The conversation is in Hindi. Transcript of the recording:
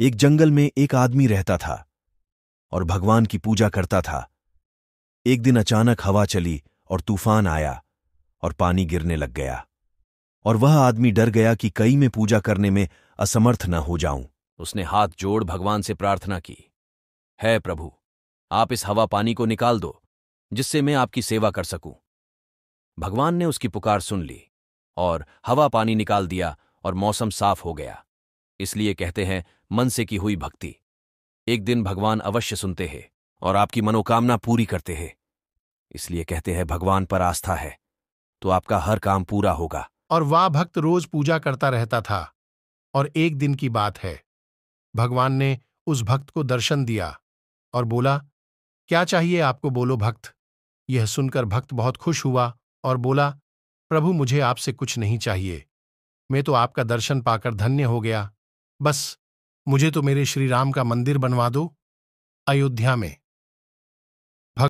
एक जंगल में एक आदमी रहता था और भगवान की पूजा करता था एक दिन अचानक हवा चली और तूफान आया और पानी गिरने लग गया और वह आदमी डर गया कि कई में पूजा करने में असमर्थ न हो जाऊं उसने हाथ जोड़ भगवान से प्रार्थना की है प्रभु आप इस हवा पानी को निकाल दो जिससे मैं आपकी सेवा कर सकूं भगवान ने उसकी पुकार सुन ली और हवा पानी निकाल दिया और मौसम साफ हो गया इसलिए कहते हैं मन से की हुई भक्ति एक दिन भगवान अवश्य सुनते हैं और आपकी मनोकामना पूरी करते हैं इसलिए कहते हैं भगवान पर आस्था है तो आपका हर काम पूरा होगा और वह भक्त रोज पूजा करता रहता था और एक दिन की बात है भगवान ने उस भक्त को दर्शन दिया और बोला क्या चाहिए आपको बोलो भक्त यह सुनकर भक्त बहुत खुश हुआ और बोला प्रभु मुझे आपसे कुछ नहीं चाहिए मैं तो आपका दर्शन पाकर धन्य हो गया बस मुझे तो मेरे श्री राम का मंदिर बनवा दो अयोध्या में